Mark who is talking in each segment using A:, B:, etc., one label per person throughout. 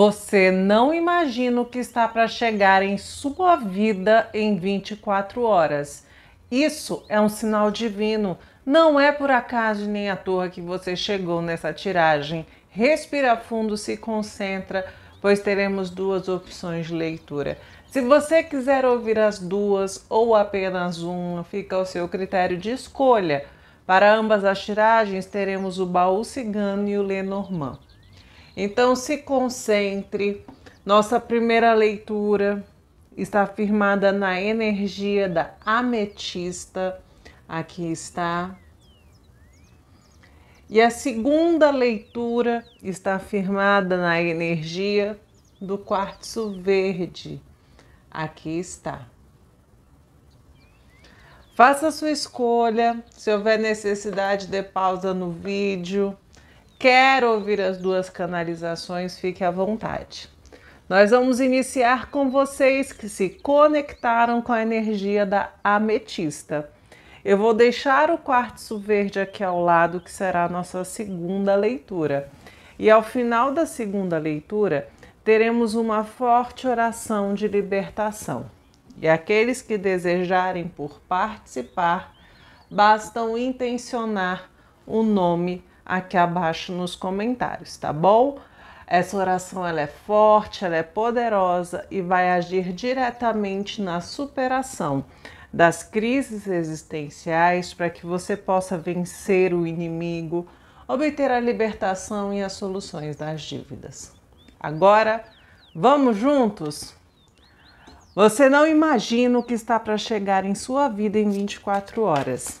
A: Você não imagina o que está para chegar em sua vida em 24 horas. Isso é um sinal divino. Não é por acaso nem à toa que você chegou nessa tiragem. Respira fundo, se concentra, pois teremos duas opções de leitura. Se você quiser ouvir as duas ou apenas uma, fica ao seu critério de escolha. Para ambas as tiragens, teremos o baú cigano e o Lenormand. Então se concentre. Nossa primeira leitura está firmada na energia da ametista. Aqui está. E a segunda leitura está firmada na energia do quartzo verde. Aqui está. Faça sua escolha. Se houver necessidade de pausa no vídeo, quer ouvir as duas canalizações, fique à vontade. Nós vamos iniciar com vocês que se conectaram com a energia da ametista. Eu vou deixar o quartzo verde aqui ao lado, que será a nossa segunda leitura. E ao final da segunda leitura, teremos uma forte oração de libertação. E aqueles que desejarem por participar, bastam intencionar o nome aqui abaixo nos comentários, tá bom? Essa oração ela é forte, ela é poderosa e vai agir diretamente na superação das crises existenciais para que você possa vencer o inimigo, obter a libertação e as soluções das dívidas. Agora, vamos juntos? Você não imagina o que está para chegar em sua vida em 24 horas.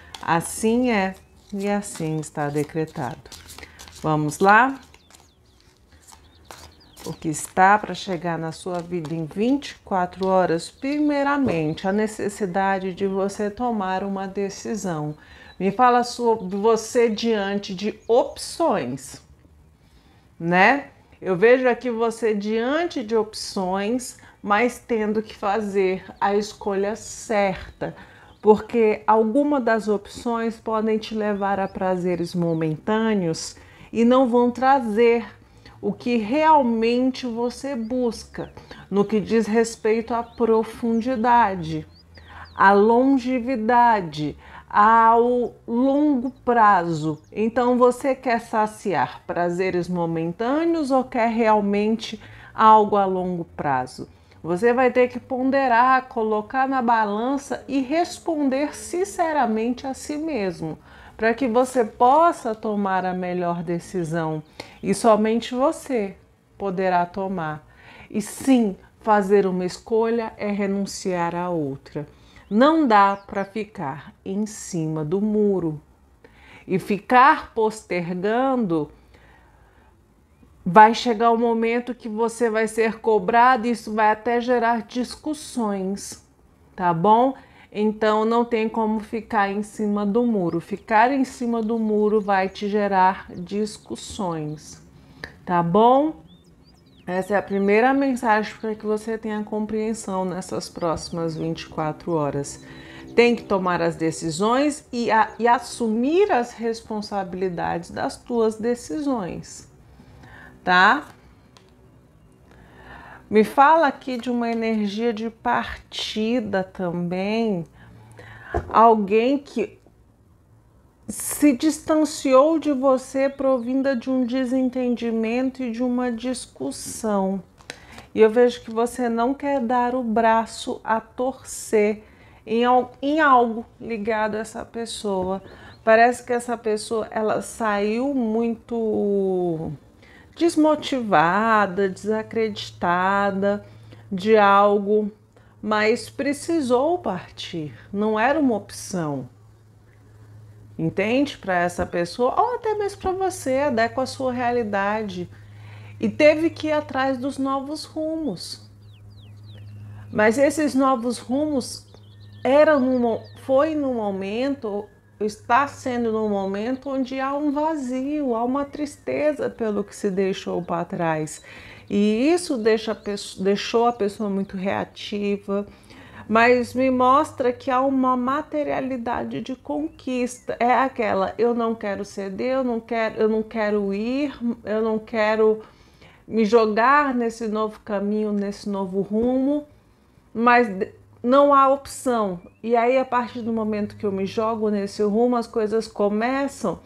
A: Assim é e assim está decretado. Vamos lá? O que está para chegar na sua vida em 24 horas? Primeiramente, a necessidade de você tomar uma decisão. Me fala sobre você diante de opções, né? Eu vejo aqui você diante de opções, mas tendo que fazer a escolha certa porque alguma das opções podem te levar a prazeres momentâneos e não vão trazer o que realmente você busca no que diz respeito à profundidade, à longevidade, ao longo prazo. Então você quer saciar prazeres momentâneos ou quer realmente algo a longo prazo? Você vai ter que ponderar, colocar na balança e responder sinceramente a si mesmo, para que você possa tomar a melhor decisão e somente você poderá tomar. E sim, fazer uma escolha é renunciar à outra. Não dá para ficar em cima do muro e ficar postergando vai chegar o um momento que você vai ser cobrado, isso vai até gerar discussões, tá bom? Então não tem como ficar em cima do muro. Ficar em cima do muro vai te gerar discussões, tá bom? Essa é a primeira mensagem para que você tenha compreensão nessas próximas 24 horas. Tem que tomar as decisões e, a, e assumir as responsabilidades das tuas decisões tá? Me fala aqui de uma energia de partida também. Alguém que se distanciou de você provinda de um desentendimento e de uma discussão. E eu vejo que você não quer dar o braço a torcer em, em algo ligado a essa pessoa. Parece que essa pessoa ela saiu muito desmotivada, desacreditada de algo, mas precisou partir, não era uma opção. Entende? Para essa pessoa, ou até mesmo para você, adequa a sua realidade. E teve que ir atrás dos novos rumos. Mas esses novos rumos eram num, foi no momento está sendo num momento onde há um vazio, há uma tristeza pelo que se deixou para trás. E isso deixa a pessoa, deixou a pessoa muito reativa, mas me mostra que há uma materialidade de conquista. É aquela, eu não quero ceder, eu não quero, eu não quero ir, eu não quero me jogar nesse novo caminho, nesse novo rumo, mas não há opção. E aí, a partir do momento que eu me jogo nesse rumo, as coisas começam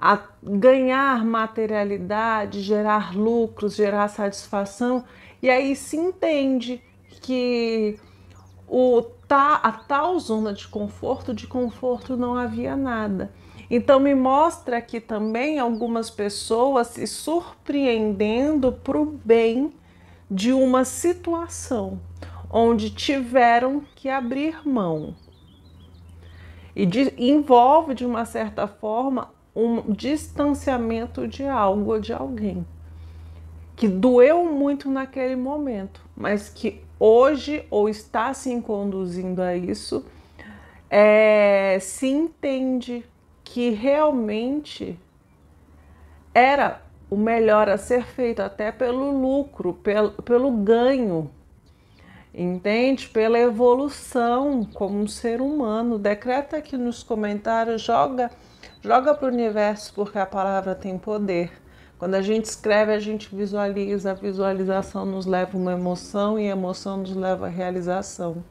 A: a ganhar materialidade, gerar lucros, gerar satisfação, e aí se entende que o ta, a tal zona de conforto, de conforto não havia nada. Então me mostra aqui também algumas pessoas se surpreendendo para o bem de uma situação onde tiveram que abrir mão. E de, envolve, de uma certa forma, um distanciamento de algo ou de alguém que doeu muito naquele momento, mas que hoje ou está se conduzindo a isso, é, se entende que realmente era o melhor a ser feito, até pelo lucro, pelo, pelo ganho entende? Pela evolução como um ser humano. Decreta aqui nos comentários, joga, joga para o universo porque a palavra tem poder. Quando a gente escreve, a gente visualiza, a visualização nos leva uma emoção e a emoção nos leva à realização.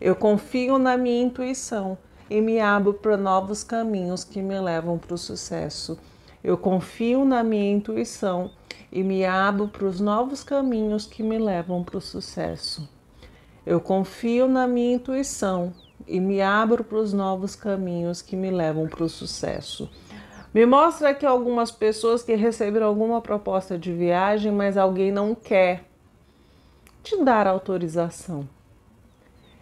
A: Eu confio na minha intuição e me abro para novos caminhos que me levam para o sucesso. Eu confio na minha intuição e me abro para os novos caminhos que me levam para o sucesso. Eu confio na minha intuição e me abro para os novos caminhos que me levam para o sucesso. Me mostra aqui algumas pessoas que receberam alguma proposta de viagem, mas alguém não quer te dar autorização.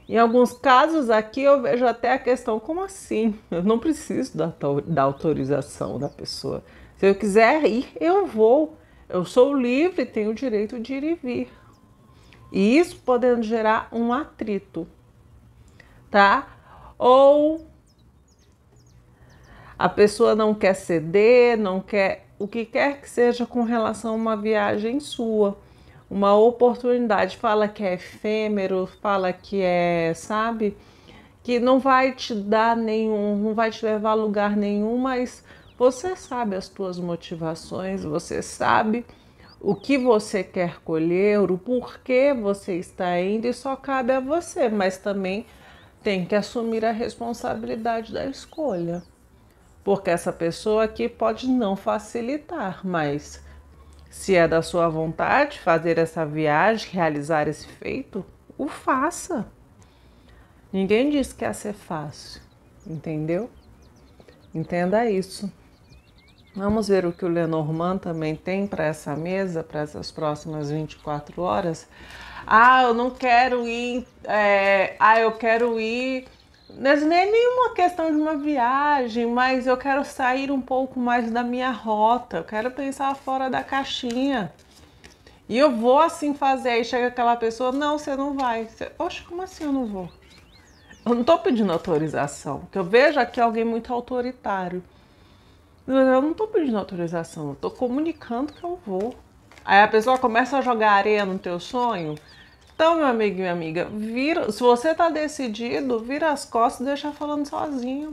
A: Em alguns casos aqui eu vejo até a questão: como assim? Eu não preciso da, da autorização da pessoa. Se eu quiser ir, eu vou. Eu sou livre, tenho o direito de ir e vir. E isso podendo gerar um atrito, tá? Ou a pessoa não quer ceder, não quer o que quer que seja com relação a uma viagem sua, uma oportunidade, fala que é efêmero, fala que é, sabe, que não vai te dar nenhum, não vai te levar a lugar nenhum, mas você sabe as tuas motivações, você sabe o que você quer colher, o porquê você está indo, e só cabe a você, mas também tem que assumir a responsabilidade da escolha. Porque essa pessoa aqui pode não facilitar, mas se é da sua vontade fazer essa viagem, realizar esse feito, o faça. Ninguém diz que ia é ser fácil, entendeu? Entenda isso. Vamos ver o que o Lenormand também tem para essa mesa, para essas próximas 24 horas. Ah, eu não quero ir. É, ah, eu quero ir. É nem é nenhuma questão de uma viagem, mas eu quero sair um pouco mais da minha rota. Eu quero pensar fora da caixinha. E eu vou assim fazer. Aí chega aquela pessoa: não, você não vai. Você, Oxe, como assim eu não vou? Eu não estou pedindo autorização. Que eu vejo aqui alguém muito autoritário. Eu não tô pedindo autorização, eu tô comunicando que eu vou. Aí a pessoa começa a jogar areia no teu sonho. Então, meu amigo e minha amiga, vira, se você tá decidido, vira as costas e deixa falando sozinho.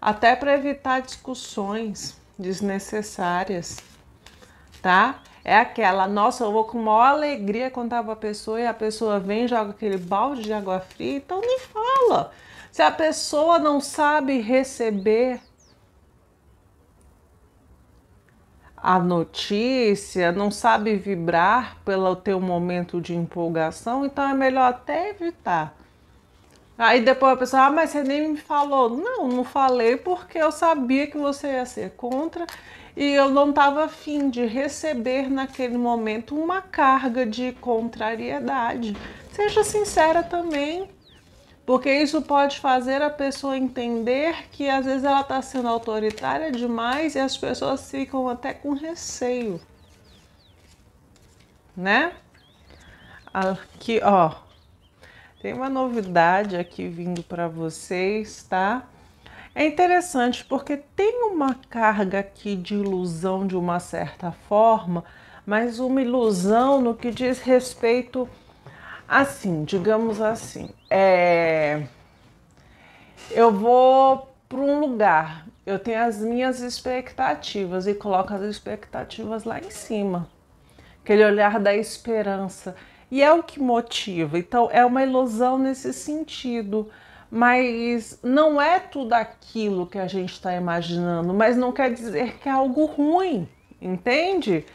A: Até para evitar discussões desnecessárias, tá? É aquela, nossa, eu vou com maior alegria contar pra pessoa e a pessoa vem joga aquele balde de água fria, então nem fala. Se a pessoa não sabe receber, a notícia, não sabe vibrar pelo teu momento de empolgação, então é melhor até evitar. Aí depois a pessoa, ah, mas você nem me falou. Não, não falei porque eu sabia que você ia ser contra e eu não estava afim de receber naquele momento uma carga de contrariedade. Seja sincera também porque isso pode fazer a pessoa entender que às vezes ela está sendo autoritária demais e as pessoas ficam até com receio, né? Aqui, ó, tem uma novidade aqui vindo para vocês, tá? É interessante porque tem uma carga aqui de ilusão de uma certa forma, mas uma ilusão no que diz respeito Assim, digamos assim, é... eu vou para um lugar, eu tenho as minhas expectativas e coloco as expectativas lá em cima. Aquele olhar da esperança. E é o que motiva. Então, é uma ilusão nesse sentido. Mas não é tudo aquilo que a gente está imaginando, mas não quer dizer que é algo ruim, entende?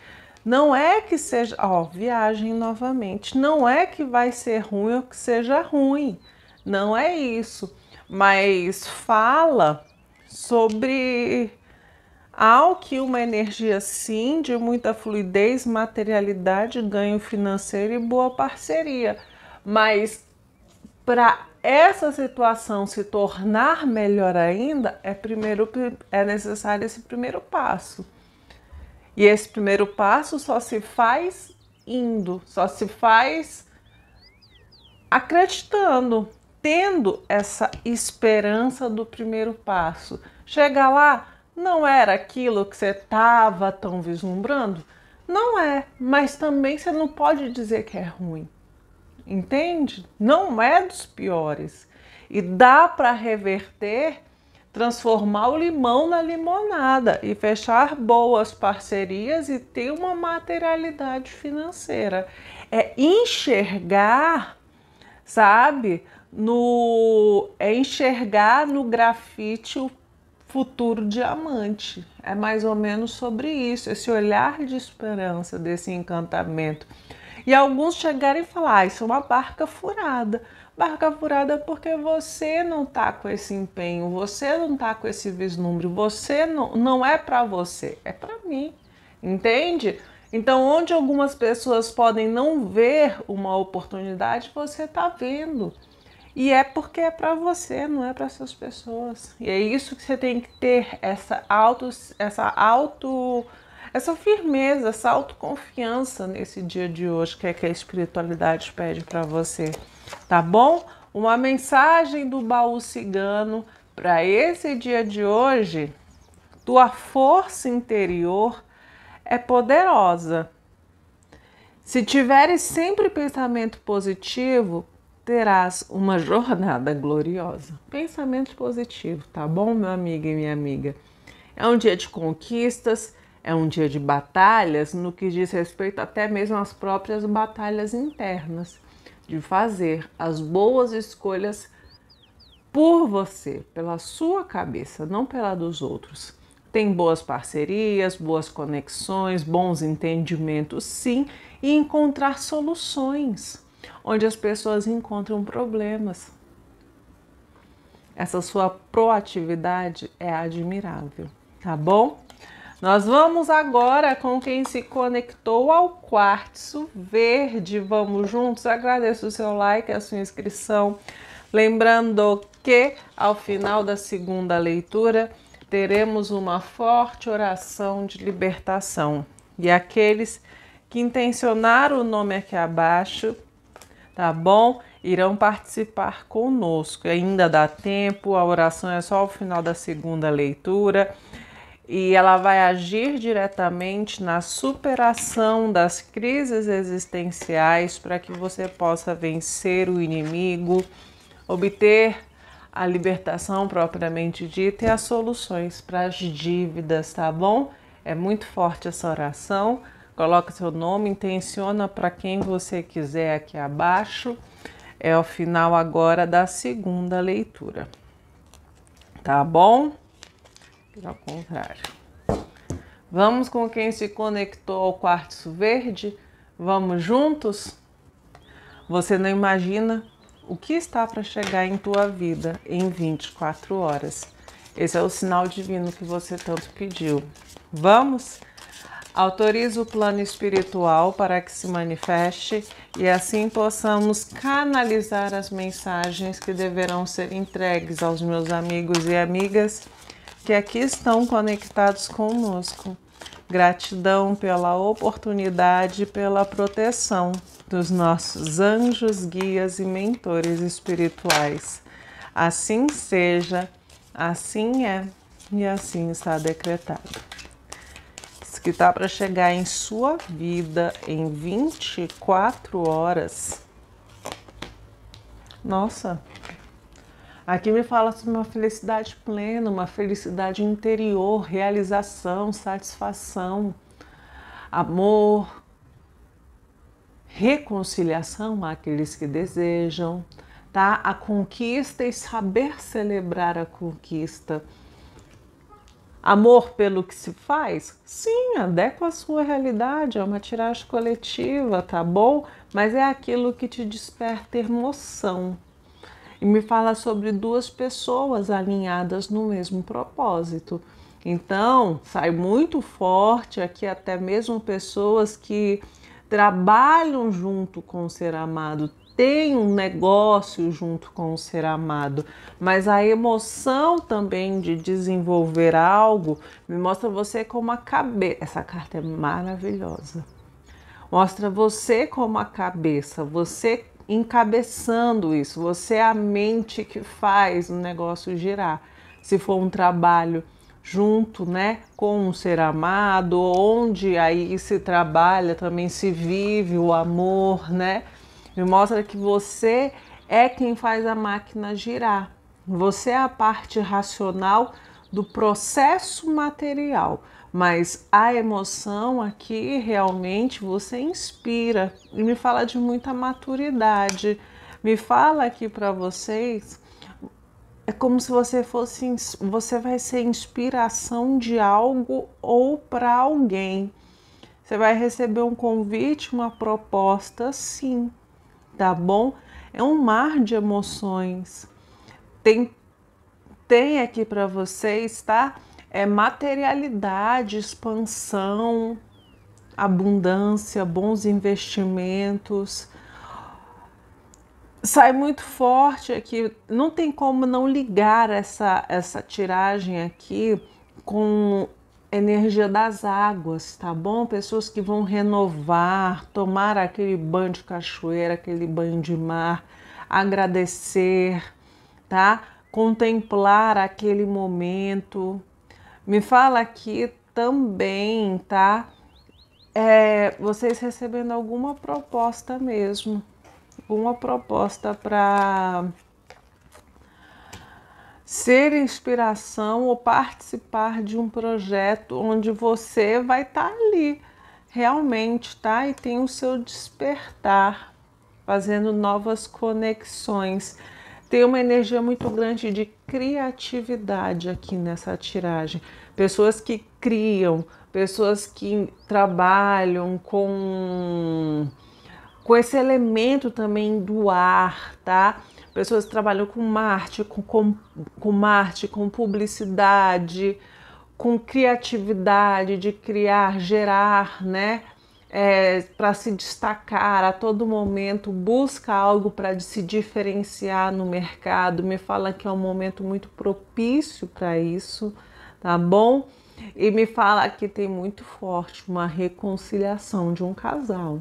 A: Não é que seja, ó, viagem novamente, não é que vai ser ruim ou que seja ruim, não é isso, mas fala sobre ao que uma energia sim de muita fluidez, materialidade, ganho financeiro e boa parceria. Mas para essa situação se tornar melhor ainda, é primeiro é necessário esse primeiro passo. E esse primeiro passo só se faz indo, só se faz acreditando, tendo essa esperança do primeiro passo. Chegar lá não era aquilo que você estava tão vislumbrando? Não é, mas também você não pode dizer que é ruim. Entende? Não é dos piores. E dá para reverter transformar o limão na limonada e fechar boas parcerias e ter uma materialidade financeira. É enxergar, sabe, no é enxergar no grafite o futuro diamante. É mais ou menos sobre isso, esse olhar de esperança desse encantamento. E alguns chegarem e falar, ah, isso é uma barca furada barca furada porque você não tá com esse empenho, você não tá com esse vislumbre, você não, não é para você, é para mim, entende? Então, onde algumas pessoas podem não ver uma oportunidade, você tá vendo. E é porque é para você, não é para essas pessoas. E é isso que você tem que ter essa auto essa auto essa firmeza, essa autoconfiança nesse dia de hoje que é que a espiritualidade pede para você tá bom? Uma mensagem do baú cigano para esse dia de hoje. Tua força interior é poderosa. Se tiveres sempre pensamento positivo, terás uma jornada gloriosa. Pensamento positivo, tá bom, meu amigo e minha amiga? É um dia de conquistas, é um dia de batalhas, no que diz respeito até mesmo às próprias batalhas internas de fazer as boas escolhas por você, pela sua cabeça, não pela dos outros. Tem boas parcerias, boas conexões, bons entendimentos, sim, e encontrar soluções onde as pessoas encontram problemas. Essa sua proatividade é admirável, tá bom? Nós vamos agora com quem se conectou ao quartzo verde. Vamos juntos. Agradeço o seu like, a sua inscrição. Lembrando que ao final da segunda leitura teremos uma forte oração de libertação. E aqueles que intencionaram o nome aqui abaixo, tá bom? Irão participar conosco. Ainda dá tempo, a oração é só ao final da segunda leitura e ela vai agir diretamente na superação das crises existenciais para que você possa vencer o inimigo, obter a libertação propriamente dita e as soluções para as dívidas, tá bom? É muito forte essa oração. Coloca seu nome, intenciona para quem você quiser aqui abaixo. É o final agora da segunda leitura. Tá bom? Ao contrário. Vamos com quem se conectou ao quartzo verde? Vamos juntos? Você não imagina o que está para chegar em tua vida em 24 horas. Esse é o sinal divino que você tanto pediu. Vamos? Autoriza o plano espiritual para que se manifeste e assim possamos canalizar as mensagens que deverão ser entregues aos meus amigos e amigas que aqui estão conectados conosco. Gratidão pela oportunidade e pela proteção dos nossos anjos, guias e mentores espirituais. Assim seja, assim é e assim está decretado. Isso que está para chegar em sua vida em 24 horas. Nossa, Aqui me fala sobre uma felicidade plena, uma felicidade interior, realização, satisfação, amor, reconciliação àqueles que desejam, tá? A conquista e saber celebrar a conquista. Amor pelo que se faz? Sim, adequa a sua realidade, é uma tiragem coletiva, tá bom? Mas é aquilo que te desperta emoção e me fala sobre duas pessoas alinhadas no mesmo propósito. Então, sai muito forte aqui até mesmo pessoas que trabalham junto com o ser amado, têm um negócio junto com o ser amado, mas a emoção também de desenvolver algo me mostra você como a cabeça. Essa carta é maravilhosa. Mostra você como a cabeça, você encabeçando isso, você é a mente que faz o negócio girar. Se for um trabalho junto, né, com um ser amado, onde aí se trabalha, também se vive o amor, né? Me mostra que você é quem faz a máquina girar. Você é a parte racional do processo material mas a emoção aqui realmente você inspira e me fala de muita maturidade. Me fala aqui para vocês é como se você fosse você vai ser inspiração de algo ou para alguém. Você vai receber um convite, uma proposta, sim, tá bom? É um mar de emoções. Tem tem aqui para vocês, tá? é materialidade, expansão, abundância, bons investimentos. Sai muito forte aqui, não tem como não ligar essa, essa tiragem aqui com energia das águas, tá bom? Pessoas que vão renovar, tomar aquele banho de cachoeira, aquele banho de mar, agradecer, tá? Contemplar aquele momento, me fala aqui também, tá? É, vocês recebendo alguma proposta mesmo, alguma proposta para ser inspiração ou participar de um projeto onde você vai estar tá ali realmente, tá? E tem o seu despertar, fazendo novas conexões. Tem uma energia muito grande de criatividade aqui nessa tiragem. Pessoas que criam, pessoas que trabalham com com esse elemento também do ar, tá? Pessoas que trabalham com Marte, com, com, com Marte, com publicidade, com criatividade de criar, gerar, né? é, para se destacar a todo momento, busca algo para se diferenciar no mercado. Me fala que é um momento muito propício para isso, tá bom? E me fala que tem muito forte uma reconciliação de um casal.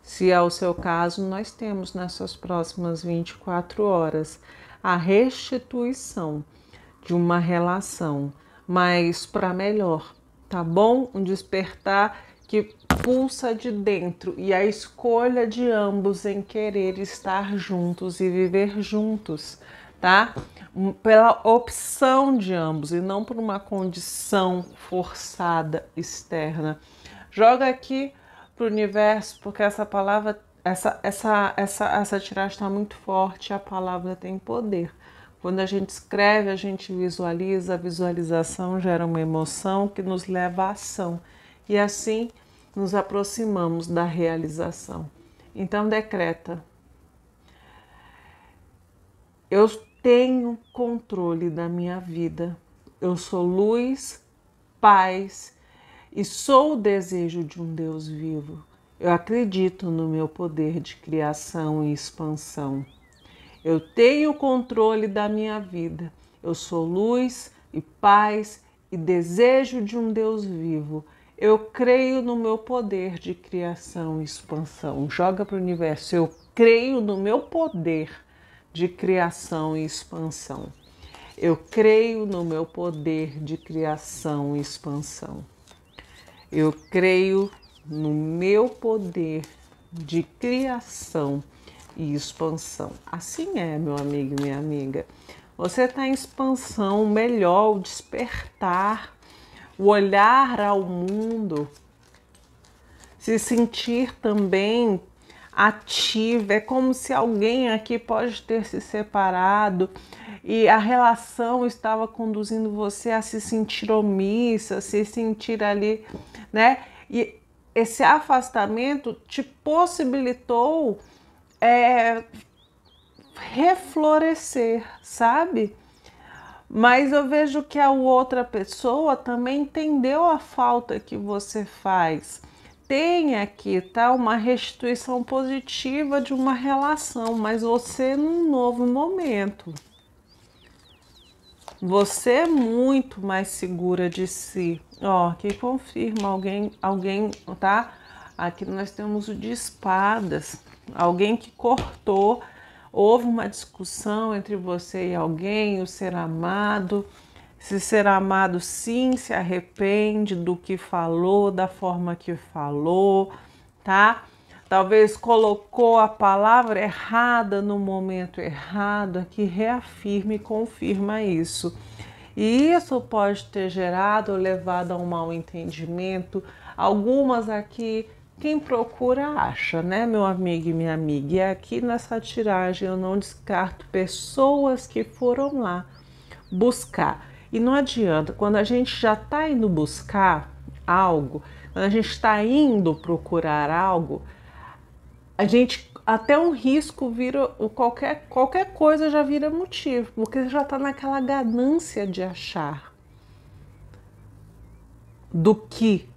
A: Se é o seu caso, nós temos nessas próximas 24 horas a restituição de uma relação, mas para melhor, tá bom? Um despertar que pulsa de dentro e a escolha de ambos em querer estar juntos e viver juntos, tá? Pela opção de ambos e não por uma condição forçada externa. Joga aqui pro universo, porque essa palavra, essa, essa, essa, essa tiragem está muito forte, a palavra tem poder. Quando a gente escreve, a gente visualiza, a visualização gera uma emoção que nos leva à ação. E assim nos aproximamos da realização. Então, decreta: Eu tenho controle da minha vida. Eu sou luz, paz e sou o desejo de um Deus vivo. Eu acredito no meu poder de criação e expansão. Eu tenho controle da minha vida. Eu sou luz e paz e desejo de um Deus vivo. Eu creio no meu poder de criação e expansão. Joga para o universo. Eu creio no meu poder de criação e expansão. Eu creio no meu poder de criação e expansão. Eu creio no meu poder de criação e expansão. Assim é, meu amigo e minha amiga. Você está em expansão, melhor, despertar o olhar ao mundo, se sentir também ativa. É como se alguém aqui pode ter se separado e a relação estava conduzindo você a se sentir omissa, a se sentir ali, né? E esse afastamento te possibilitou é, reflorescer, sabe? mas eu vejo que a outra pessoa também entendeu a falta que você faz. Tem aqui, tá? Uma restituição positiva de uma relação, mas você num novo momento. Você é muito mais segura de si. Ó, que confirma alguém, alguém, tá? Aqui nós temos o de espadas, alguém que cortou houve uma discussão entre você e alguém, o ser amado, se ser amado sim se arrepende do que falou, da forma que falou, tá? Talvez colocou a palavra errada no momento errado, aqui reafirme e confirma isso. E isso pode ter gerado ou levado a um mal entendimento. Algumas aqui quem procura acha, né, meu amigo e minha amiga? E é aqui nessa tiragem eu não descarto pessoas que foram lá buscar. E não adianta, quando a gente já está indo buscar algo, quando a gente está indo procurar algo, a gente até um risco vira qualquer qualquer coisa já vira motivo, porque já está naquela ganância de achar do que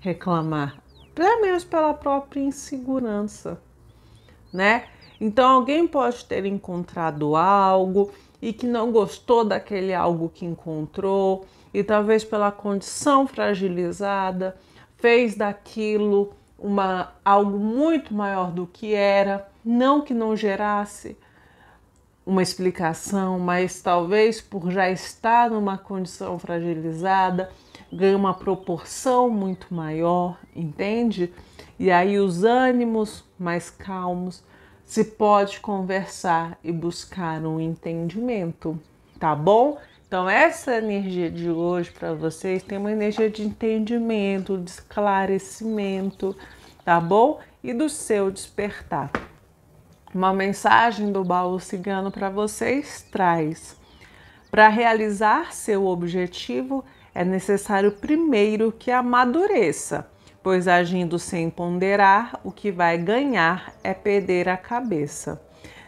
A: reclamar até mesmo pela própria insegurança, né? Então alguém pode ter encontrado algo e que não gostou daquele algo que encontrou e talvez pela condição fragilizada fez daquilo uma algo muito maior do que era, não que não gerasse uma explicação, mas talvez por já estar numa condição fragilizada, ganha uma proporção muito maior, entende? E aí os ânimos mais calmos se pode conversar e buscar um entendimento, tá bom? Então essa energia de hoje para vocês tem uma energia de entendimento, de esclarecimento, tá bom? E do seu despertar. Uma mensagem do baú cigano para vocês traz: para realizar seu objetivo, é necessário primeiro que amadureça, pois agindo sem ponderar, o que vai ganhar é perder a cabeça.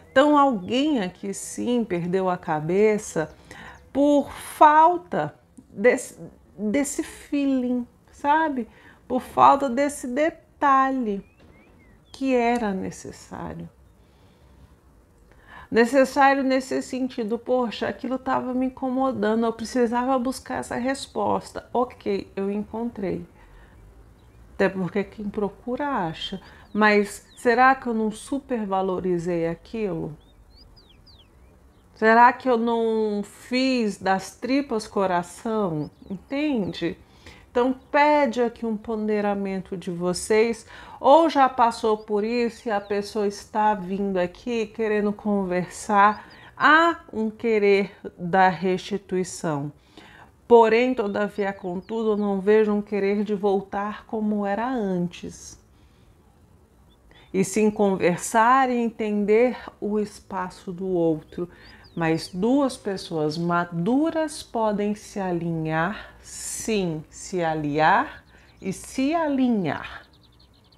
A: Então, alguém aqui sim perdeu a cabeça por falta desse, desse feeling, sabe? Por falta desse detalhe que era necessário necessário nesse sentido. Poxa, aquilo estava me incomodando, eu precisava buscar essa resposta. Ok, eu encontrei. Até porque quem procura acha. Mas será que eu não supervalorizei aquilo? Será que eu não fiz das tripas coração? Entende? Então pede aqui um ponderamento de vocês, ou já passou por isso e a pessoa está vindo aqui querendo conversar, há um querer da restituição. Porém, todavia, contudo, não vejo um querer de voltar como era antes. E sim conversar e entender o espaço do outro. Mas duas pessoas maduras podem se alinhar sim se aliar e se alinhar,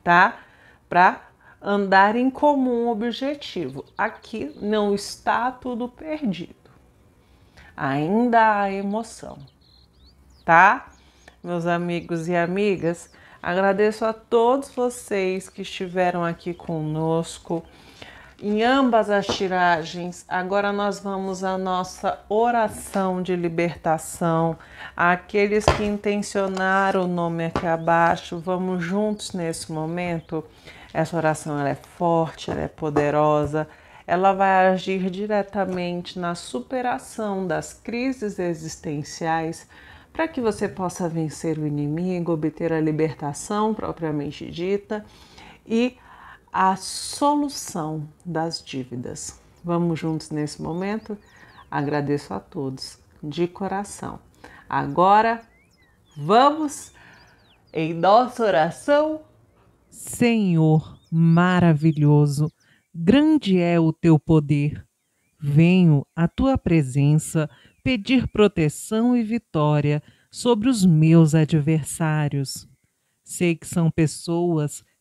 A: tá? Para andar em comum objetivo. Aqui não está tudo perdido. Ainda há emoção, tá? Meus amigos e amigas, agradeço a todos vocês que estiveram aqui conosco em ambas as tiragens. Agora nós vamos à nossa oração de libertação. Aqueles que intencionaram o nome aqui abaixo, vamos juntos nesse momento. Essa oração é forte, é poderosa. Ela vai agir diretamente na superação das crises existenciais para que você possa vencer o inimigo, obter a libertação propriamente dita e a solução das dívidas. Vamos juntos nesse momento? Agradeço a todos de coração. Agora vamos em nossa oração. Senhor maravilhoso, grande é o teu poder. Venho à tua presença pedir proteção e vitória sobre os meus adversários. Sei que são pessoas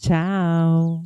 A: Tchau!